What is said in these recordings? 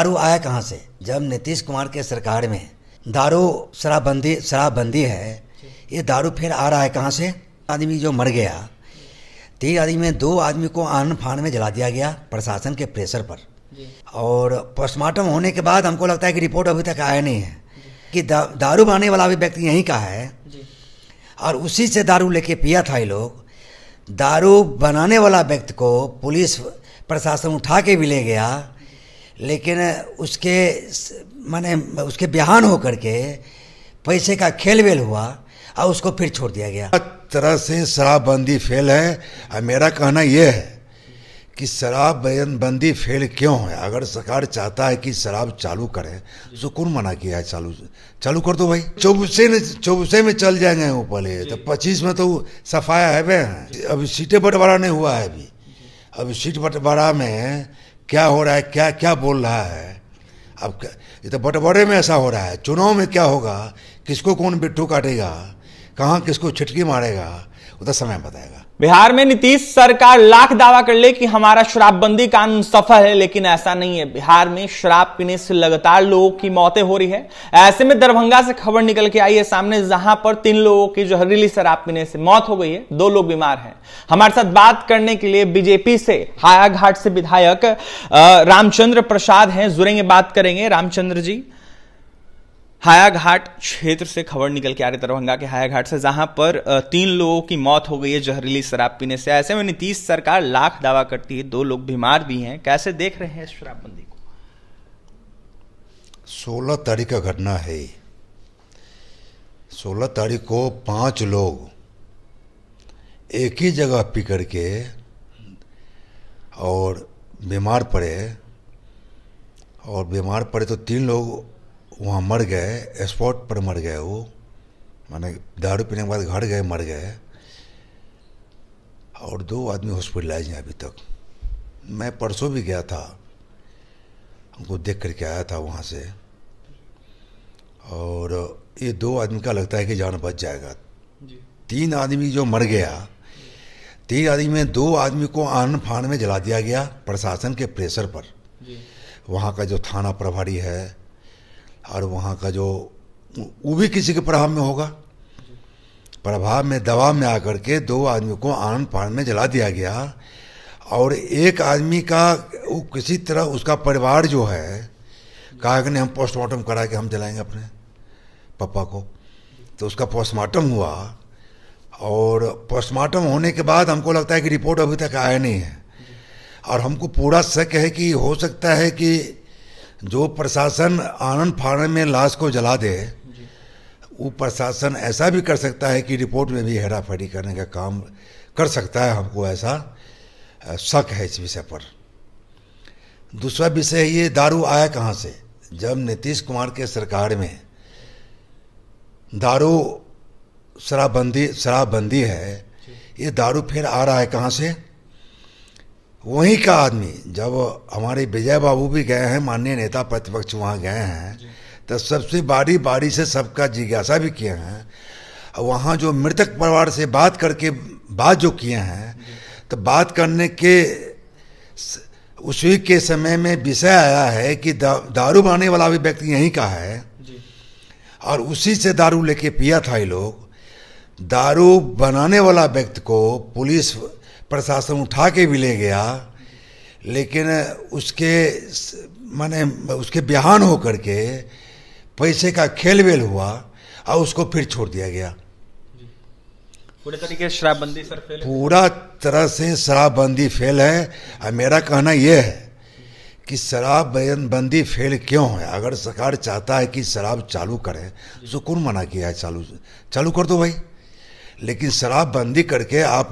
और वो आया कहाँ से जब नीतीश कुमार के सरकार में दारू शराबबंदी शराबबंदी है ये दारू फिर आ रहा है कहाँ से आदमी जो मर गया तीन आदमी में दो आदमी को आन फान में जला दिया गया प्रशासन के प्रेशर पर और पोस्टमार्टम होने के बाद हमको लगता है कि रिपोर्ट अभी तक आया नहीं है कि दा, दारू बनाने वाला भी व्यक्ति यहीं का है और उसी से दारू लेके पिया था ये लोग दारू बनाने वाला व्यक्ति को पुलिस प्रशासन उठा के भी ले गया लेकिन उसके माने उसके बिहान होकर के पैसे का खेल वेल हुआ और उसको फिर छोड़ दिया गया तरह से शराबबंदी फेल है और मेरा कहना यह है कि शराबबंदी फेल क्यों है अगर सरकार चाहता है कि शराब चालू करें तो कौन मना किया है चालू चालू कर दो भाई चौबीसे चौबीसे में चल जाएंगे वो पहले तो पच्चीस में तो सफाया है वे अभी सीटें बंटवारा नहीं हुआ है अभी अभी सीट बंटवारा में क्या हो रहा है क्या क्या बोल रहा है अब ये तो बटबड़े में ऐसा हो रहा है चुनाव में क्या होगा किसको कौन बिट्ठू काटेगा कहाँ किसको छिटकी मारेगा वो तो समय बताएगा बिहार में नीतीश सरकार लाख दावा कर ले कि हमारा शराबबंदी कानून सफल है लेकिन ऐसा नहीं है बिहार में शराब पीने से लगातार लोगों की मौतें हो रही है ऐसे में दरभंगा से खबर निकल के आई है सामने जहां पर तीन लोगों की जहरीली शराब पीने से मौत हो गई है दो लोग बीमार हैं हमारे साथ बात करने के लिए बीजेपी से हायाघाट से विधायक रामचंद्र प्रसाद हैं जुड़ेंगे बात करेंगे रामचंद्र जी हायाघाट क्षेत्र से खबर निकल के आ रही दरभंगा के हायाघाट से जहां पर तीन लोगों की मौत हो गई है जहरीली शराब पीने से ऐसे में नीतीश सरकार लाख दावा करती है दो लोग बीमार भी हैं कैसे देख रहे हैं शराबबंदी को सोलह तारीख का घटना है सोलह तारीख को पांच लोग एक ही जगह पी करके और बीमार पड़े और बीमार पड़े तो तीन लोग वहाँ मर गए स्पॉट पर मर गए वो माने दारू पीने के बाद घर गए मर गए और दो आदमी हॉस्पिटलाइज हैं अभी तक मैं परसों भी गया था उनको देख करके आया था वहाँ से और ये दो आदमी का लगता है कि जान बच जाएगा तीन आदमी जो मर गया तीन आदमी में दो आदमी को आन फान में जला दिया गया प्रशासन के प्रेशर पर वहाँ का जो थाना प्रभारी है और वहाँ का जो वो भी किसी के प्रभाव में होगा प्रभाव में दबाव में आकर के दो आदमियों को आन पान में जला दिया गया और एक आदमी का वो किसी तरह उसका परिवार जो है कहा कि नहीं हम पोस्टमार्टम करा के हम जलाएंगे अपने पापा को तो उसका पोस्टमार्टम हुआ और पोस्टमार्टम होने के बाद हमको लगता है कि रिपोर्ट अभी तक आया नहीं है और हमको पूरा शक है कि हो सकता है कि जो प्रशासन आनंद फानन में लाश को जला दे वो प्रशासन ऐसा भी कर सकता है कि रिपोर्ट में भी हेरा फेरी करने का काम कर सकता है हमको ऐसा शक है इस विषय पर दूसरा विषय ये दारू आया कहाँ से जब नीतीश कुमार के सरकार में दारू शराबबंदी शराबबंदी है ये दारू फिर आ रहा है कहाँ से वहीं का आदमी जब हमारे विजय बाबू भी गए हैं माननीय नेता प्रतिपक्ष वहाँ गए हैं तो सबसे बारी बारी से सबका जिज्ञासा भी किए हैं वहाँ जो मृतक परिवार से बात करके बात जो किए हैं तो बात करने के उसी के समय में विषय आया है कि दा, दारू बनाने वाला भी व्यक्ति यहीं का है और उसी से दारू लेके पिया था ये लोग दारू बनाने वाला व्यक्ति को पुलिस प्रशासन उठा के भी ले गया लेकिन उसके माने उसके बिहान हो करके पैसे का खेल वेल हुआ और उसको फिर छोड़ दिया गया पूरे तरीके से शराबबंदी सर फेल पूरा तरह से शराबबंदी फेल है और मेरा कहना यह है कि शराब बंदी फेल क्यों है अगर सरकार चाहता है कि शराब चालू करें तो कौन मना किया है चालू चालू कर दो भाई लेकिन शराब बंदी करके आप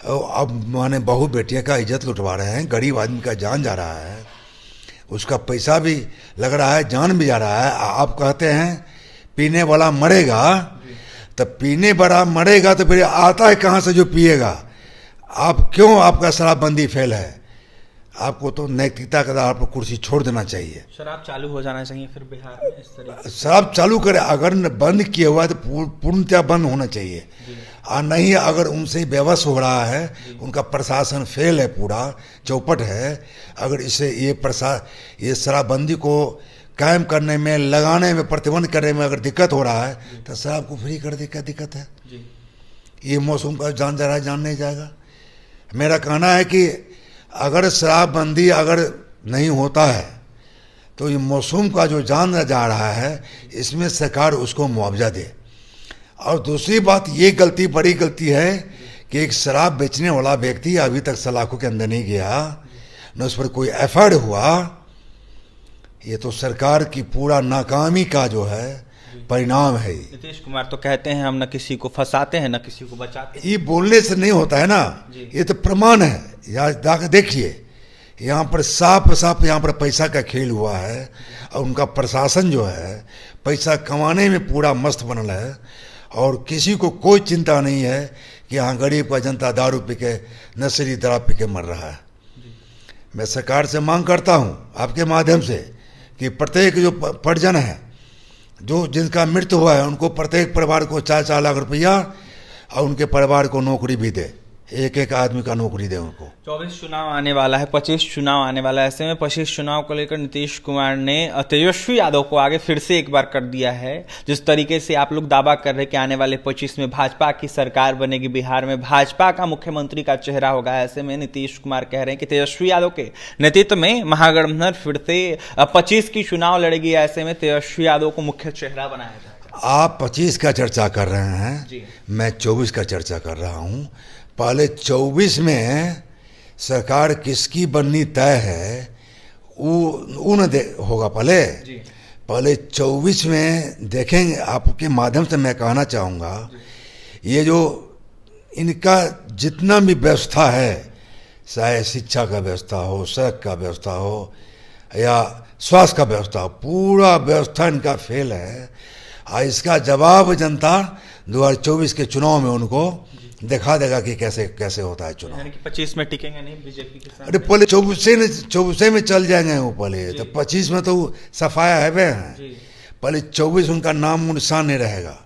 अब माने बहू बेटिया का इज्जत लुटवा रहे हैं गरीब आदमी का जान जा रहा है उसका पैसा भी लग रहा है जान भी जा रहा है आप कहते हैं पीने वाला मरेगा तो पीने वाला मरेगा तो फिर आता है कहाँ से जो पिएगा आप क्यों आपका शराबबंदी फेल है आपको तो नैतिकता के आधार पर कुर्सी छोड़ देना चाहिए शराब चालू हो जाना चाहिए फिर बिहार में इस तरह शराब चालू करें अगर बंद किया हुआ है तो पूर्णतया बंद होना चाहिए और नहीं अगर उनसे व्यवस हो रहा है उनका प्रशासन फेल है पूरा चौपट है अगर इसे ये प्रशा ये शराबबंदी को कायम करने में लगाने में प्रतिबंध करने में अगर दिक्कत हो रहा है तो शराब को फ्री कर दे क्या दिक्कत है ये मौसम का जान जा रहा है जान नहीं जाएगा मेरा कहना है कि अगर शराबबंदी अगर नहीं होता है तो ये मौसम का जो जान जा रहा है इसमें सरकार उसको मुआवजा दे और दूसरी बात ये गलती बड़ी गलती है कि एक शराब बेचने वाला व्यक्ति अभी तक सलाखों के अंदर नहीं गया न उस पर कोई एफर्ड हुआ ये तो सरकार की पूरा नाकामी का जो है परिणाम है नीतीश कुमार तो कहते हैं हम न किसी को फंसाते हैं न किसी को बचाते ये बोलने से नहीं होता है ना ये तो प्रमाण है यहाँ देखिए यहाँ पर साफ साफ यहाँ पर पैसा का खेल हुआ है और उनका प्रशासन जो है पैसा कमाने में पूरा मस्त बनल है और किसी को कोई चिंता नहीं है कि हाँ गरीब का जनता दारू पी के नशेली दराब पी के मर रहा है मैं सरकार से मांग करता हूँ आपके माध्यम से कि प्रत्येक जो परिजन है जो जिनका मृत्यु हुआ है उनको प्रत्येक परिवार को चार चार लाख रुपया और उनके परिवार को नौकरी भी दे एक एक आदमी का नौकरी दे उनको चौबीस चुनाव आने वाला है पच्चीस चुनाव आने वाला है ऐसे में पच्चीस चुनाव को लेकर नीतीश कुमार ने तेजस्वी यादव को आगे फिर से एक बार कर दिया है जिस तरीके से आप लोग दावा कर रहे हैं कि आने वाले पच्चीस में भाजपा की सरकार बनेगी बिहार में भाजपा का मुख्यमंत्री का चेहरा होगा ऐसे में नीतीश कुमार कह रहे हैं कि तेजस्वी यादव के नेतृत्व में महागठबंधन फिर से पच्चीस की चुनाव लड़ेगी ऐसे में तेजस्वी यादव को मुख्य चेहरा बनाया जाए आप पच्चीस का चर्चा कर रहे हैं मैं चौबीस का चर्चा कर रहा हूँ पहले चौबीस में सरकार किसकी बननी तय है वो वो दे होगा पहले पहले चौबीस में देखेंगे आपके माध्यम से मैं कहना चाहूँगा ये जो इनका जितना भी व्यवस्था है चाहे शिक्षा का व्यवस्था हो सड़क का व्यवस्था हो या स्वास्थ्य का व्यवस्था हो पूरा व्यवस्था इनका फेल है और इसका जवाब जनता दो के चुनाव में उनको दिखा देगा कि कैसे कैसे होता है चुनाव यानी कि में टिकेंगे नहीं बीजेपी के साथ अरे पहले चौबीसे चौबीसे में चल जाएंगे वो पहले तो पच्चीस में तो सफाया है वे हैं पहले चौबीस उनका नाम निशान नहीं रहेगा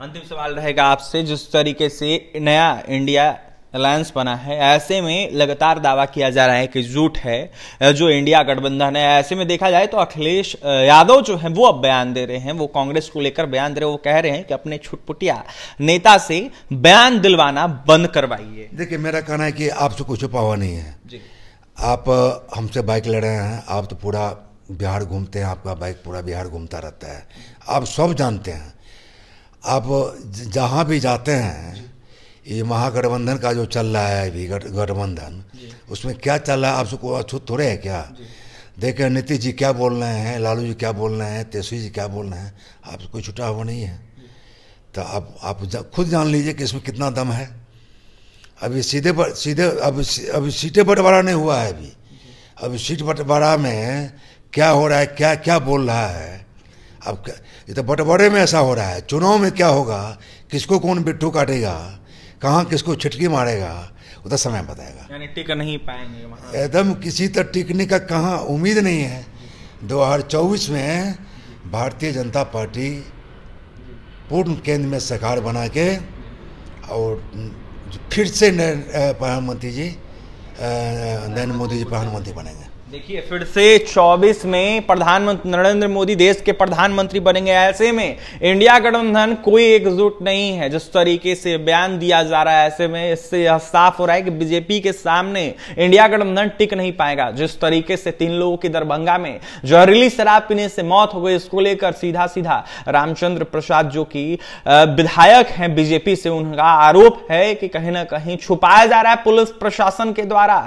अंतिम सवाल रहेगा आपसे जिस तरीके से नया इंडिया अलायंस बना है ऐसे में लगातार दावा किया जा रहा है कि झूठ है जो इंडिया गठबंधन है ऐसे में देखा जाए तो अखिलेश यादव जो है वो अब बयान दे रहे हैं वो कांग्रेस को लेकर बयान दे रहे हैं वो कह रहे हैं कि अपने छुटपुटिया नेता से बयान दिलवाना बंद करवाइए देखिए मेरा कहना है कि आपसे कुछ पावा नहीं है जी आप हमसे बाइक लड़ रहे हैं आप तो पूरा बिहार घूमते हैं आपका बाइक पूरा बिहार घूमता रहता है आप सब जानते हैं आप जहाँ भी जाते हैं ये महागठबंधन का जो चल रहा है अभी गठबंधन उसमें क्या चल रहा है आप सबको अछूत थोड़े है क्या देखे नीतीश जी क्या बोल रहे हैं लालू जी क्या बोल रहे हैं तेजस्वी जी क्या बोल रहे हैं आपसे कोई छुटा हुआ नहीं है तो आप आप जा, खुद जान लीजिए कि इसमें कितना दम है अभी सीधे पर सीधे अभी अभी सीटें बंटवारा नहीं हुआ है अभी अभी सीट बंटवारा में क्या हो रहा है क्या क्या बोल रहा है अब ये तो बंटवारे में ऐसा हो रहा है चुनाव में क्या होगा किसको कौन बिट्ठू काटेगा कहाँ किसको छिटकी मारेगा वो तो समय बताएगा यानी टिक नहीं पाएंगे एकदम किसी तरह टिकने का कहाँ उम्मीद नहीं है 2024 में भारतीय जनता पार्टी पूर्ण केंद्र में सरकार बना के और फिर से प्रधानमंत्री जी नरेंद्र मोदी जी प्रधानमंत्री बनेंगे देखिए फिर से 24 में प्रधानमंत्री नरेंद्र मोदी देश के प्रधानमंत्री बनेंगे ऐसे में इंडिया गठबंधन कोई एकजुट नहीं है जिस तरीके से बयान दिया जा रहा है ऐसे में इससे यह साफ हो रहा है कि बीजेपी के सामने इंडिया गठबंधन टिक नहीं पाएगा जिस तरीके से तीन लोगों की दरभंगा में जहरीली शराब पीने से मौत हो गई इसको लेकर सीधा सीधा रामचंद्र प्रसाद जो की विधायक है बीजेपी से उनका आरोप है कि कहीं ना कहीं छुपाया जा रहा है पुलिस प्रशासन के द्वारा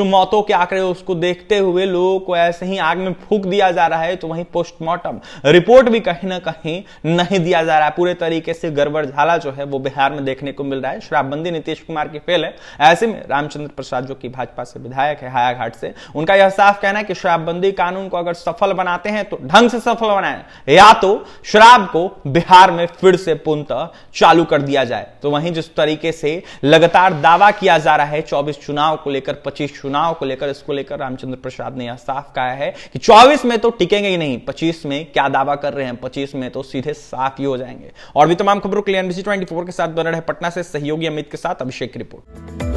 जो मौतों के आंकड़े उसको देखते हुए हुए लोगों को ऐसे ही आग में फूक दिया जा रहा है तो वहीं पोस्टमार्टम रिपोर्ट भी कहीं ना कहीं नहीं दिया जा रहा है पूरे तरीके से गड़बड़ झाला जो है वो बिहार में देखने को मिल रहा है शराबबंदी नीतीश कुमार की फेल है ऐसे में रामचंद्र प्रसाद जो की भाजपा से विधायक है हायाघाट से उनका यह साफ कहना है कि शराबबंदी कानून को अगर सफल बनाते हैं तो ढंग से सफल बनाए या तो शराब को बिहार में फिर से पूर्णतः चालू कर दिया जाए तो वहीं जिस तरीके से लगातार दावा किया जा रहा है 24 चुनाव को लेकर 25 चुनाव को लेकर इसको लेकर रामचंद्र प्रसाद प्रसाद ने यह साफ कहा है कि 24 में तो टिकेंगे ही नहीं 25 में क्या दावा कर रहे हैं 25 में तो सीधे साफ ही हो जाएंगे और भी तमाम खबरों के लिए एनबीसी ट्वेंटी के साथ बन रहे पटना से सहयोगी अमित के साथ अभिषेक रिपोर्ट